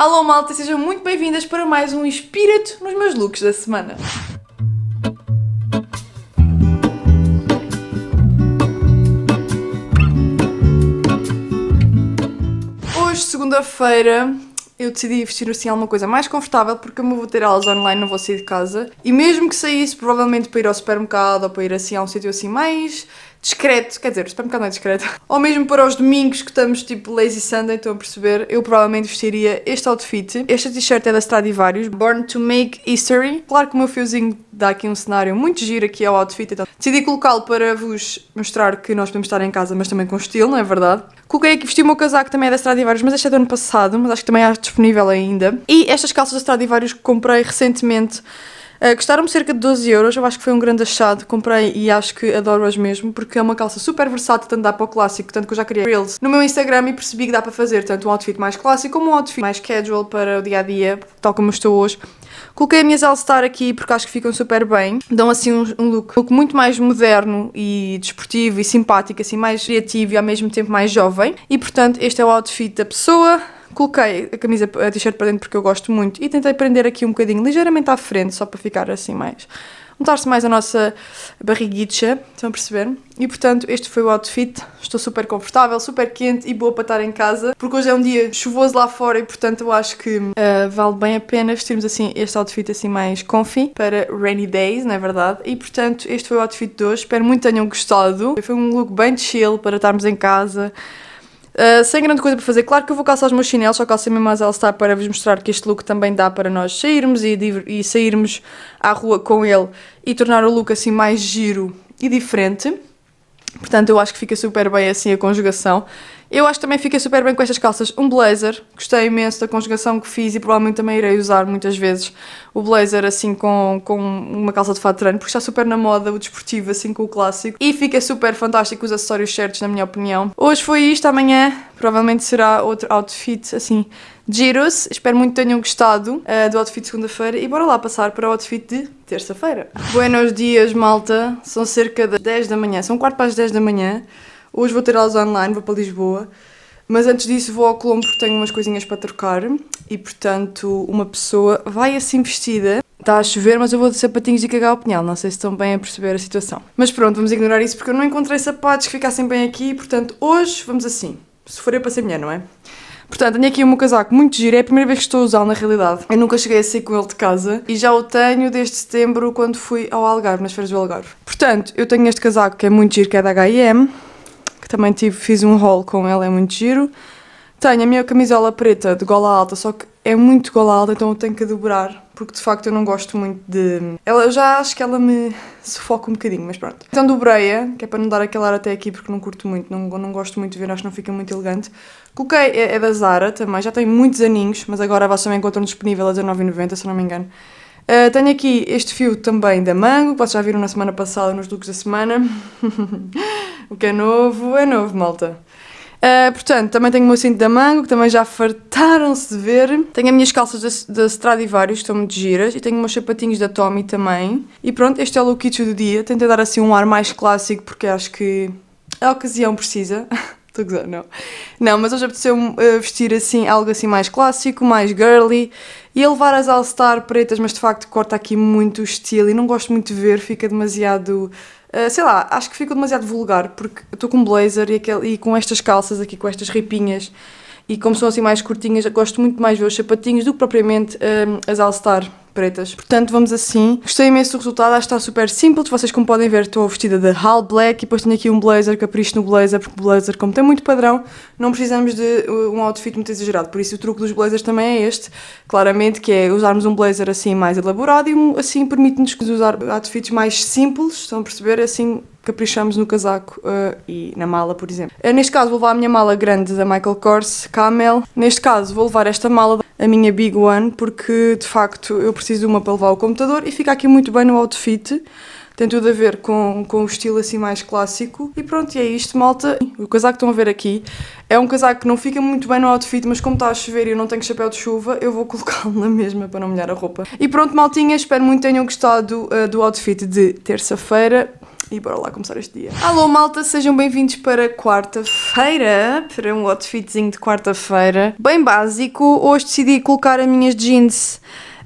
Alô malta, sejam muito bem-vindas para mais um Espírito nos meus looks da semana. Hoje, segunda-feira, eu decidi vestir assim alguma coisa mais confortável porque eu me vou ter aulas online não vou sair de casa e mesmo que saísse provavelmente para ir ao supermercado ou para ir assim a um sítio assim mais discreto, quer dizer, o supermercado não é discreto, ou mesmo para os domingos que estamos tipo lazy Sunday, estão a perceber, eu provavelmente vestiria este outfit. Esta t-shirt é da Stradivarius, Born to Make History. Claro que o meu fiozinho dá aqui um cenário muito giro aqui ao outfit, então decidi colocá-lo para vos mostrar que nós podemos estar em casa, mas também com estilo, não é verdade? Coloquei aqui, vesti o meu casaco também é da Stradivarius, mas este é do ano passado, mas acho que também há disponível ainda. E estas calças da Stradivarius que comprei recentemente Uh, eh, custaram-me cerca de 12 euros, eu acho que foi um grande achado, comprei e acho que adoro-as mesmo, porque é uma calça super versátil, tanto dá para o clássico, tanto que eu já criei reels no meu Instagram e percebi que dá para fazer tanto um outfit mais clássico como um outfit mais casual para o dia-a-dia, tal como eu estou hoje. Coloquei as minhas All-Star aqui porque acho que ficam super bem, dão assim um, um look, um look muito mais moderno e desportivo e simpático, assim mais criativo e ao mesmo tempo mais jovem. E portanto este é o outfit da pessoa, Coloquei a camisa, a t-shirt para dentro porque eu gosto muito e tentei prender aqui um bocadinho, ligeiramente à frente, só para ficar assim mais. Notar-se mais a nossa barriguicha, estão a perceber? E portanto, este foi o outfit. Estou super confortável, super quente e boa para estar em casa, porque hoje é um dia chuvoso lá fora e portanto eu acho que uh, vale bem a pena vestirmos assim este outfit assim mais comfy para rainy days, não é verdade? E portanto, este foi o outfit de hoje. Espero muito tenham gostado. Foi um look bem chill para estarmos em casa. Ah, sem grande coisa para fazer. Claro que eu vou calçar os meus chinelos, só calcei mesmo mais all para vos mostrar que este look também dá para nós sairmos e, e sairmos à rua com ele e tornar o look assim mais giro e diferente. Portanto, eu acho que fica super bem assim a conjugação. Eu acho que também fica super bem com estas calças. Um blazer, gostei imenso da conjugação que fiz e provavelmente também irei usar muitas vezes o blazer assim com, com uma calça de fato de treino, porque está super na moda o desportivo assim com o clássico. E fica super fantástico os acessórios certos, na minha opinião. Hoje foi isto, amanhã provavelmente será outro outfit assim de giros. Espero muito que tenham gostado uh, do outfit de segunda-feira e bora lá passar para o outfit de terça-feira. Buenos dias, malta. São cerca de 10 da manhã, são quarto para as 10 da manhã. Hoje vou ter aulas online, vou para Lisboa. Mas antes disso vou ao Colombo porque tenho umas coisinhas para trocar e, portanto, uma pessoa vai assim vestida. Está a chover, mas eu vou de sapatinhos e cagar o pinhal. Não sei se estão bem a perceber a situação. Mas pronto, vamos ignorar isso porque eu não encontrei sapatos que ficassem bem aqui. Portanto, hoje vamos assim. Se for eu para ser mulher, não é? Portanto, tenho aqui um casaco muito giro, é a primeira vez que estou a usá-lo na realidade. Eu nunca cheguei a sair com ele de casa e já o tenho desde setembro quando fui ao Algarve, nas férias do Algarve. Portanto, eu tenho este casaco que é muito giro, que é da H&M, que também tive, fiz um haul com ela, é muito giro. Tenho a minha camisola preta de gola alta, só que é muito gola alta, então eu tenho que dobrar, porque de facto eu não gosto muito de... Ela, eu já acho que ela me sufoca um bocadinho, mas pronto. Então dobrei-a, que é para não dar aquele ar até aqui, porque não curto muito, não, não gosto muito de ver, acho que não fica muito elegante. Coloquei, é, é da Zara também, já tem muitos aninhos, mas agora vocês também encontram disponível a R$19,90, se não me engano. Uh, tenho aqui este fio também da Mango, que vocês já viram na semana passada, nos looks da semana. o que é novo é novo, malta. Uh, portanto, também tenho o meu cinto da Mango, que também já fartaram-se de ver. Tenho as minhas calças da, Stradivarius, que estão muito giras. E tenho os meus sapatinhos da Tommy também. E pronto, este é o look kitsch do dia. Tentei dar assim um ar mais clássico, porque acho que a ocasião precisa. Estou a gozar, não. Não, mas hoje apeteceu-me eh, vestir assim, algo assim mais clássico, mais girly e a levar as All-Star pretas, mas de facto corta aqui muito o estilo e não gosto muito de ver, fica demasiado. Eh, sei lá, acho que fica demasiado vulgar porque estou com blazer e, e com estas calças aqui, com estas ripinhas e como são assim mais curtinhas, gosto muito mais de ver os sapatinhos do que propriamente eh, as All-Star pretas. Portanto, vamos assim. Gostei imenso do resultado, acho que está super simples. Vocês, como podem ver, estou vestida de Hall Black e depois tenho aqui um blazer, capricho no blazer, porque o blazer, como tem muito padrão, não precisamos de uh, um outfit muito exagerado. Por isso, o truque dos blazers também é este, claramente, que é usarmos um blazer assim mais elaborado e assim permite-nos usar outfits mais simples, estão a perceber? Assim caprichamos no casaco uh, e na mala, por exemplo. Uh, neste caso vou levar a minha mala grande da Michael Kors, Camel. Neste caso vou levar esta mala, a minha Big One, porque de facto eu preciso preciso de uma para levar o computador e fica aqui muito bem no outfit. Tem tudo a ver com, com o estilo assim mais clássico. E pronto, e é isto, malta. O casaco que estão a ver aqui é um casaco que não fica muito bem no outfit, mas como está a chover e eu não tenho chapéu de chuva, eu vou colocá-lo na mesma para não molhar a roupa. E pronto, maltinha, espero muito tenham gostado uh, do outfit de terça-feira. E bora lá começar este dia. Alô malta, sejam bem-vindos para quarta-feira, para um outfitzinho de quarta-feira. Bem básico, hoje decidi colocar as minhas jeans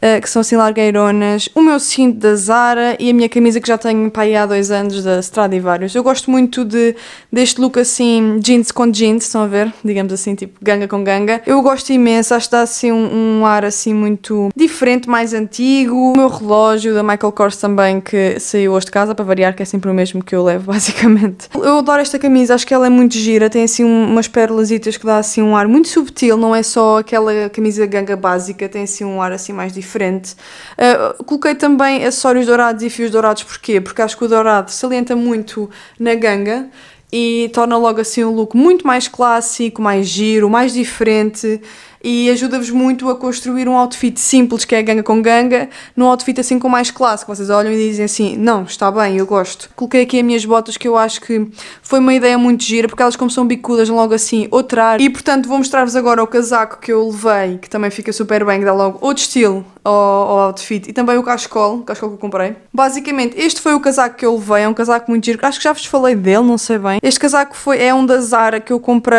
ah, que são assim largueironas, o meu cinto da Zara e a minha camisa que já tenho para aí há dois anos da Stradivarius. Eu gosto muito de, deste look assim, jeans com jeans, estão a ver? Digamos assim, tipo ganga com ganga. Eu gosto imenso, acho que dá assim um, um ar assim muito diferente, mais antigo. O meu relógio da Michael Kors também que saiu hoje de casa, para variar, que é sempre o mesmo que eu levo, basicamente. Eu adoro esta camisa, acho que ela é muito gira, tem assim umas pérolazitas que dá assim um ar muito subtil, não é só aquela camisa ganga básica, tem assim um ar assim mais diferente diferente. Uh, coloquei também acessórios dourados e fios dourados, porquê? Porque acho que o dourado salienta muito na ganga e torna logo assim um look muito mais clássico, mais giro, mais diferente e ajuda-vos muito a construir um outfit simples, que é ganga com ganga, num outfit assim com mais classe, vocês olham e dizem assim, não, está bem, eu gosto. Coloquei aqui as minhas botas que eu acho que foi uma ideia muito gira, porque elas como são bicudas, logo assim, outra área. E portanto vou mostrar-vos agora o casaco que eu levei, que também fica super bem, que dá logo outro estilo ao, ao outfit, e também o cascol, o cascol que eu comprei. Basicamente, este foi o casaco que eu levei, é um casaco muito giro, acho que já vos falei dele, não sei bem. Este casaco foi, é um da Zara que eu comprei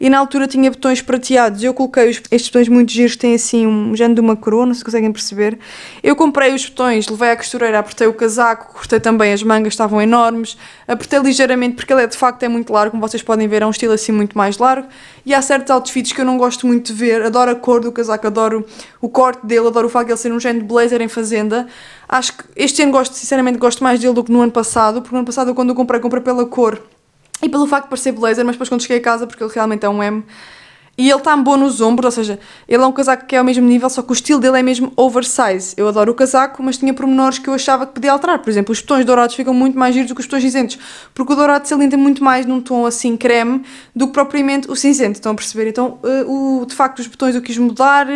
e na altura tinha botões prateados, eu coloquei estes botões muito giros têm assim um género de uma coroa, não se conseguem perceber. Eu comprei os botões, levei à costureira, apertei o casaco, cortei também as mangas, estavam enormes, apertei ligeiramente porque ele é de facto é muito largo, como vocês podem ver, é um estilo assim muito mais largo. E há certos outfits que eu não gosto muito de ver, adoro a cor do casaco, adoro o corte dele, adoro o facto de ele ser um género de blazer em fazenda. Acho que este ano gosto, sinceramente, gosto mais dele do que no ano passado, porque no ano passado quando eu comprei, comprei pela cor e pelo facto de parecer blazer, mas depois quando cheguei a casa, porque ele realmente é um M, e ele está bom nos ombros, ou seja, ele é um casaco que é ao mesmo nível, só que o estilo dele é mesmo oversize. Eu adoro o casaco, mas tinha pormenores que eu achava que podia alterar. Por exemplo, os botões dourados ficam muito mais giros do que os botões cinzentos, porque o dourado se alinha muito mais num tom assim creme do que propriamente o cinzento. Estão a perceber? Então, uh, o, de facto, os botões eu quis mudar.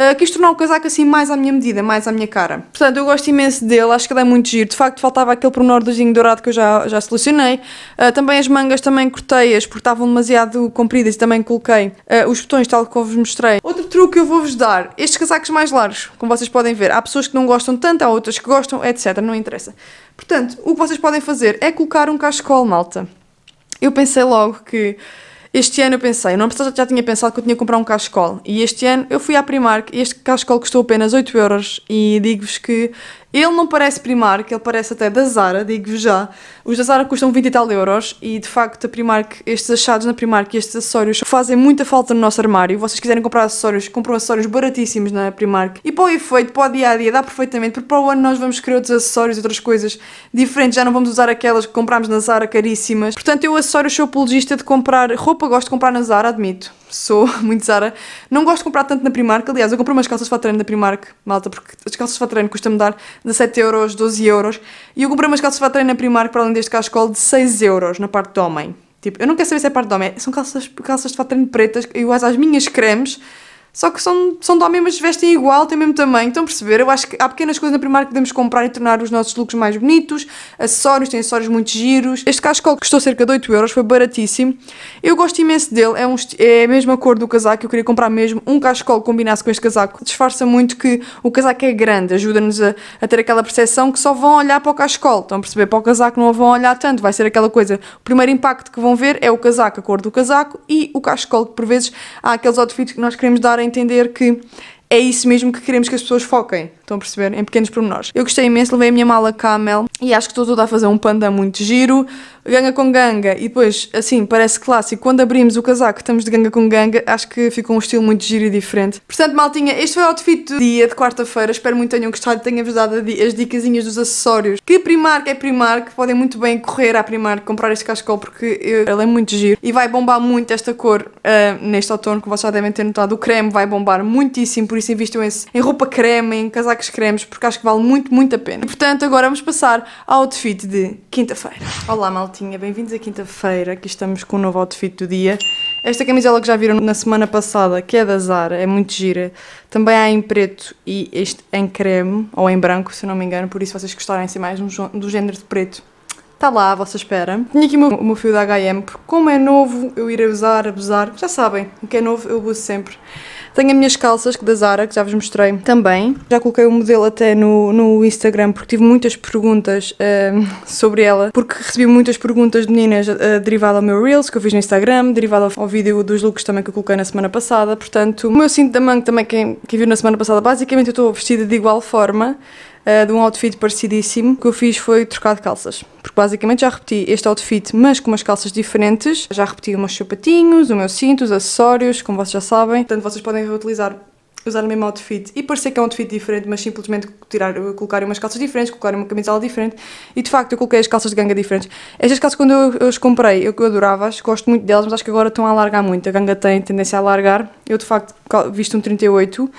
Ah, quis tornar o casaco assim mais à minha medida, mais à minha cara. Portanto, eu gosto imenso dele, acho que ele é muito giro. De facto, faltava aquele pormenorzinho dourado que eu já, já selecionei. Uh, também as mangas também cortei-as porque estavam demasiado compridas e também coloquei uh, os botões tal como vos mostrei. Outro truque que eu vou-vos dar, estes casacos mais largos, como vocês podem ver, há pessoas que não gostam tanto, há outras que gostam, etc, não interessa. Portanto, o que vocês podem fazer é colocar um cachecol, malta. Eu pensei logo que este ano eu pensei, não ano passado já tinha pensado que eu tinha que comprar um cascol. E este ano eu fui à Primark e este cascol custou apenas 8 euros. E digo-vos que ele não parece Primark, ele parece até da Zara, digo-vos já. Os da Zara custam 20 e tal euros e de facto a Primark, estes achados na Primark e estes acessórios fazem muita falta no nosso armário. Vocês quiserem comprar acessórios, compram acessórios baratíssimos na Primark. E para o efeito, para o dia a dia, dá perfeitamente, porque para o ano nós vamos querer outros acessórios e outras coisas diferentes. Já não vamos usar aquelas que comprámos na Zara caríssimas. Portanto, eu acessórios sou apologista de comprar roupa, gosto de comprar na Zara, admito sou muito Zara. Não gosto de comprar tanto na Primark. Aliás, eu comprei umas calças de fato na Primark, malta, porque as calças de fato custam-me dar 17 euros, 12 euros. E eu comprei umas calças de fato na Primark, para além deste cascol, de 6 euros na parte do homem. Tipo, eu não quero saber se é parte do homem. São calças, calças de fato pretas, iguais às minhas cremes só que são, são de homem, mas vestem igual, têm o mesmo tamanho. Estão a perceber? Eu acho que há pequenas coisas na Primark que podemos comprar e tornar os nossos looks mais bonitos. Acessórios, tem acessórios muito giros. Este cachecol custou cerca de 8€, euros, foi baratíssimo. Eu gosto imenso dele, é, um, é a mesma cor do casaco. Eu queria comprar mesmo um cachecol que combinasse com este casaco. Disfarça muito que o casaco é grande, ajuda-nos a, a, ter aquela percepção que só vão olhar para o cachecol. Estão a perceber? Para o casaco não vão olhar tanto, vai ser aquela coisa. O primeiro impacto que vão ver é o casaco, a cor do casaco e o cachecol, que por vezes há aqueles outfits que nós queremos dar a entender que é isso mesmo que queremos que as pessoas foquem. Estão a perceber? Em pequenos pormenores. Eu gostei imenso, levei a minha mala camel e acho que estou toda a fazer um panda muito giro, ganga com ganga. E depois, assim, parece clássico, quando abrimos o casaco estamos de ganga com ganga, acho que ficou um estilo muito giro e diferente. Portanto, maltinha, este foi o outfit do dia de quarta-feira. Espero muito tenham gostado, tenham-vos dado as dicasinhas dos acessórios. Que Primark é Primark, podem muito bem correr à Primark, comprar este cascol porque ele é muito giro e vai bombar muito esta cor uh, neste outono, que vocês já devem ter notado. O creme vai bombar muitíssimo, por isso investam em roupa creme, em casaco que cremes porque acho que vale muito, muito a pena. E, portanto, agora vamos passar ao outfit de quinta-feira. Olá, maltinha, bem-vindos à quinta-feira. Aqui estamos com um novo outfit do dia. Esta camisola que já viram na semana passada, que é da Zara, é muito gira. Também há em preto e este em creme, ou em branco, se não me engano. Por isso, vocês gostarem ser assim mais do género de preto, está lá à vossa espera. Tinha aqui o meu, meu fio da H&M, porque como é novo, eu irei usar, abusar. Já sabem, o que é novo eu uso sempre. Tenho as minhas calças que da Zara, que já vos mostrei também. Já coloquei o um modelo até no, no Instagram porque tive muitas perguntas uh, sobre ela, porque recebi muitas perguntas de meninas uh, derivado ao meu Reels que eu fiz no Instagram, derivadas ao vídeo dos looks também que eu coloquei na semana passada. Portanto, o meu cinto da manga também, quem, quem viu na semana passada, basicamente eu estou vestida de igual forma. Eh, de um outfit parecidíssimo. O que eu fiz foi trocar de calças. Porque basicamente já repeti este outfit, mas com umas calças diferentes. Já repeti os meus sapatinhos, o meu cinto, os acessórios, como vocês já sabem. Portanto, vocês podem reutilizar usar o mesmo outfit e parecer que é um outfit diferente, mas simplesmente tirar, colocarem umas calças diferentes, colocarem uma camisola diferente e de facto eu coloquei as calças de ganga diferentes. Estas calças quando eu, eu as comprei eu, eu adorava-as, gosto muito delas, mas acho que agora estão a alargar muito, a ganga tem tendência a alargar. Eu de facto visto um 38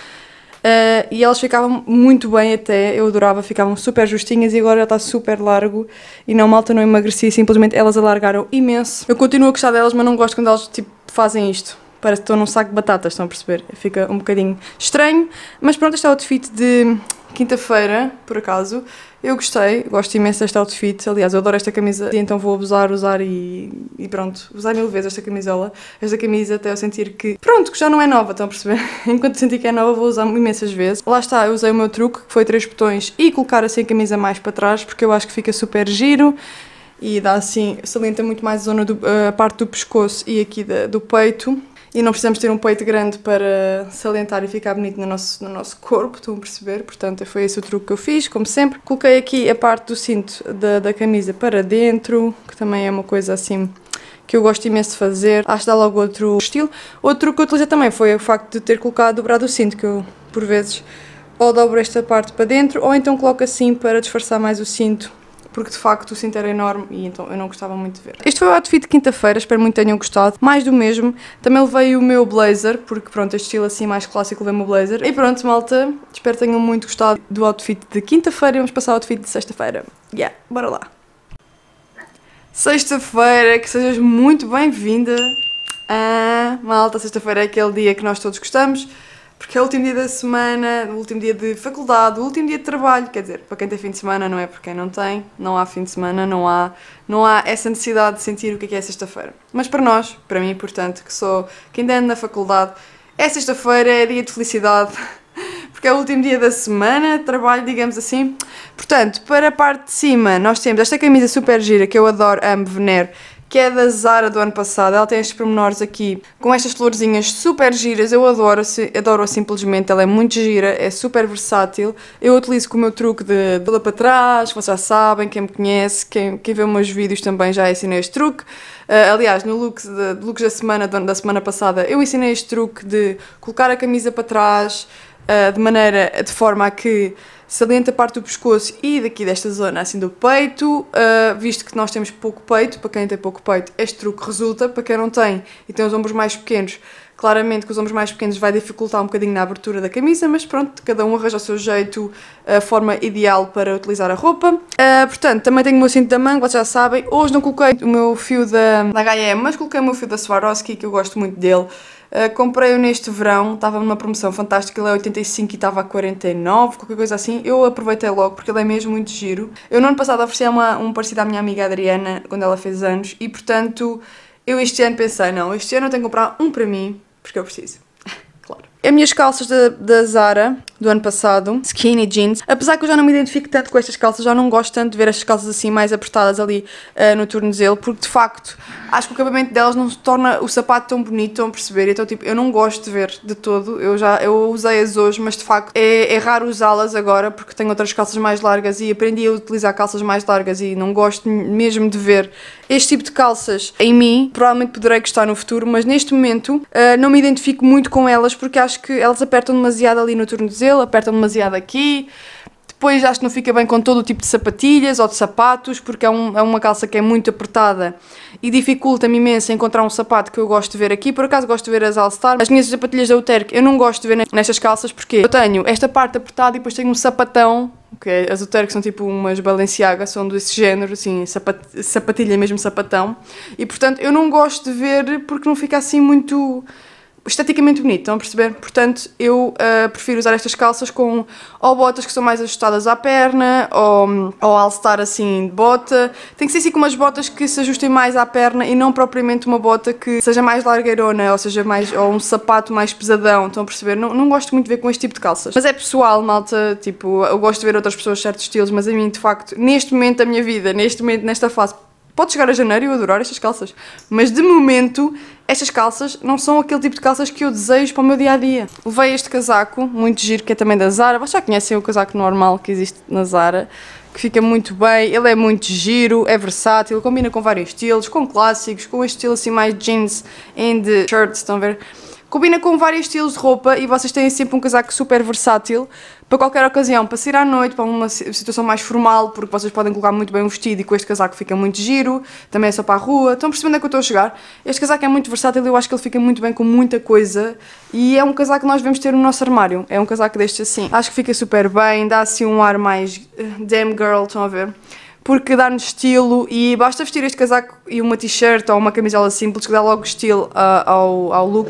Uh, e elas ficavam muito bem até, eu adorava, ficavam super justinhas e agora já está super largo e não, malta, não emagreci, simplesmente elas alargaram imenso. Eu continuo a gostar delas, mas não gosto quando elas tipo, fazem isto. Parece que estou num saco de batatas, estão a perceber? Fica um bocadinho estranho, mas pronto, este é o outfit de Quinta-feira, por acaso, eu gostei, gosto imenso deste outfit. Aliás, eu adoro esta camisa, e então vou abusar, usar e, e pronto, usar mil vezes esta camisola. Esta camisa até eu sentir que, pronto, que já não é nova, estão a perceber? Enquanto senti que é nova, vou usar imensas vezes. Lá está, eu usei o meu truque, que foi três botões e colocar assim a camisa mais para trás, porque eu acho que fica super giro e dá assim, salienta muito mais a, zona do, a parte do pescoço e aqui da, do peito e não precisamos ter um peito grande para salientar e ficar bonito no nosso, no nosso corpo, estão a perceber? Portanto, foi esse o truque que eu fiz, como sempre. Coloquei aqui a parte do cinto da, da camisa para dentro, que também é uma coisa assim que eu gosto imenso de fazer, acho que dá logo outro estilo. Outro truque que eu utilizei também foi o facto de ter colocado dobrado o cinto, que eu, por vezes, ou dobro esta parte para dentro, ou então coloco assim para disfarçar mais o cinto porque de facto o cinto era é enorme e então eu não gostava muito de ver. Este foi o outfit de quinta-feira, espero muito tenham gostado. Mais do mesmo, também levei o meu blazer, porque pronto, este estilo assim mais clássico levei o meu blazer. E pronto, malta, espero tenham muito gostado do outfit de quinta-feira e vamos passar ao outfit de sexta-feira. Yeah, bora lá! Sexta-feira, que sejas muito bem-vinda! Ah, malta, sexta-feira é aquele dia que nós todos gostamos porque é o último dia da semana, o último dia de faculdade, o último dia de trabalho, quer dizer, para quem tem fim de semana não é para quem não tem, não há fim de semana, não há, não há essa necessidade de sentir o que é, que é sexta-feira. Mas para nós, para mim, portanto, que sou, que ainda ando na faculdade, é sexta-feira, é dia de felicidade, porque é o último dia da semana, trabalho, digamos assim. Portanto, para a parte de cima, nós temos esta camisa super gira que eu adoro, amo, venero, que é da Zara do ano passado. Ela tem estes pormenores aqui com estas florzinhas super giras. Eu adoro, adoro simplesmente. Ela é muito gira, é super versátil. Eu utilizo com o meu truque de, de para trás, vocês já sabem, quem me conhece, quem, quem vê meus vídeos também já ensinei este truque. Uh, aliás, no look de looks da semana, da semana passada, eu ensinei este truque de colocar a camisa para trás uh, de maneira, de forma a que saliente a parte do pescoço e daqui desta zona assim do peito, uh, visto que nós temos pouco peito, para quem tem pouco peito este truque resulta, para quem não tem e tem os ombros mais pequenos, claramente que os ombros mais pequenos vai dificultar um bocadinho na abertura da camisa, mas pronto, cada um arranja o seu jeito, a forma ideal para utilizar a roupa. Uh, portanto, também tenho o meu cinto da manga, vocês já sabem, hoje não coloquei o meu fio da, da H&M, mas coloquei o meu fio da Swarovski, que eu gosto muito dele, eh, comprei-o neste verão, estava numa promoção fantástica, ele é 85 e estava a 49, qualquer coisa assim. Eu aproveitei logo porque ele é mesmo muito giro. Eu no ano passado ofereci uma, um parecido à minha amiga Adriana quando ela fez anos e portanto eu este ano pensei, não, este ano eu tenho que comprar um para mim porque eu preciso. claro. As minhas calças da, da Zara do ano passado, skinny jeans. Apesar que eu já não me identifico tanto com estas calças, já não gosto tanto de ver estas calças assim mais apertadas ali uh, no tornozelo, porque de facto acho que o acabamento delas não se torna o sapato tão bonito, estão a perceber? Então, tipo, eu não gosto de ver de todo. Eu já eu usei-as hoje, mas de facto é, é raro usá-las agora porque tenho outras calças mais largas e aprendi a utilizar calças mais largas e não gosto mesmo de ver este tipo de calças em mim. Provavelmente poderei gostar no futuro, mas neste momento uh, não me identifico muito com elas porque acho que elas apertam demasiado ali no tornozelo aperta demasiado aqui. Depois acho que não fica bem com todo o tipo de sapatilhas ou de sapatos, porque é, um, é uma calça que é muito apertada e dificulta-me imenso encontrar um sapato que eu gosto de ver aqui. Por acaso gosto de ver as All Star, as minhas sapatilhas da Uterque eu não gosto de ver nestas calças porque eu tenho esta parte apertada e depois tenho um sapatão, que é, as Uterk são tipo umas Balenciaga, são desse género, assim, sapat, sapatilha mesmo sapatão. E portanto eu não gosto de ver porque não fica assim muito esteticamente bonito, estão a perceber? Portanto, eu uh, prefiro usar estas calças com ou botas que são mais ajustadas à perna, ou, ou all-star assim de bota. Tem que ser assim com umas botas que se ajustem mais à perna e não propriamente uma bota que seja mais largueirona, ou seja, mais, ou um sapato mais pesadão, estão a perceber? Não, não gosto muito de ver com este tipo de calças. Mas é pessoal, malta, tipo, eu gosto de ver outras pessoas certos estilos, mas a mim, de facto, neste momento da minha vida, neste momento, nesta fase Pode chegar a janeiro e eu adorar estas calças. Mas de momento, estas calças não são aquele tipo de calças que eu desejo para o meu dia a dia. Levei este casaco, muito giro, que é também da Zara. Vocês já conhecem o casaco normal que existe na Zara, que fica muito bem. Ele é muito giro, é versátil, combina com vários estilos, com clássicos, com este estilo assim mais jeans and shirts, estão a ver? Combina com vários estilos de roupa e vocês têm sempre um casaco super versátil para qualquer ocasião, para sair à noite, para uma situação mais formal, porque vocês podem colocar muito bem um vestido e com este casaco fica muito giro, também é só para a rua. Estão percebendo é que eu estou a chegar? Este casaco é muito versátil e eu acho que ele fica muito bem com muita coisa e é um casaco que nós devemos ter no nosso armário. É um casaco deste assim. Acho que fica super bem, dá assim um ar mais eh, damn girl, estão a ver? porque dá-nos estilo e basta vestir este casaco e uma t-shirt ou uma camisola simples que dá logo estilo uh, ao, ao look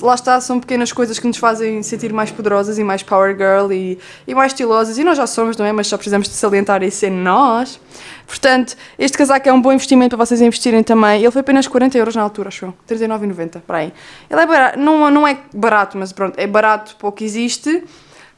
lá está, são pequenas coisas que nos fazem sentir mais poderosas e mais power girl e, e mais estilosas. E nós já somos, não é? Mas só precisamos de salientar isso em nós. Portanto, este casaco é um bom investimento para vocês investirem também. Ele foi apenas 40 euros na altura, acho eu. 39,90, para aí. Ele é barato, não, não é barato, mas pronto, é barato pouco existe,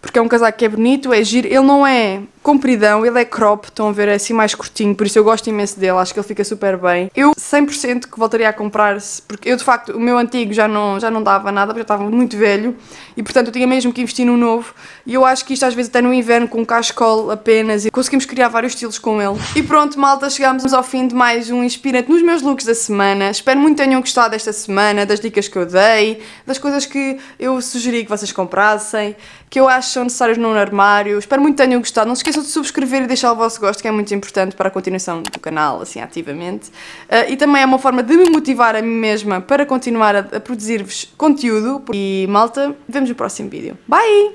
porque é um casaco que é bonito, é giro. Ele não é compridão, ele é crop, estão a ver, é assim mais curtinho, por isso eu gosto imenso dele, acho que ele fica super bem. Eu 100% que voltaria a comprar, porque eu de facto, o meu antigo já não, já não dava nada, porque eu estava muito velho, e portanto eu tinha mesmo que investir no novo, e eu acho que isto às vezes até no inverno, com um cachecol apenas, e conseguimos criar vários estilos com ele. E pronto, malta, chegámos ao fim de mais um Inspirante nos meus looks da semana, espero muito que tenham gostado desta semana, das dicas que eu dei, das coisas que eu sugeri que vocês comprassem, que eu acho que são necessárias num armário, espero muito que tenham gostado, não se esqueçam esqueçam de subscrever e deixar o vosso gosto, que é muito importante para a continuação do canal, assim, ativamente. Uh, e também é uma forma de me motivar a mim mesma para continuar a, a produzir-vos conteúdo. E, malta, vemos no próximo vídeo. Bye!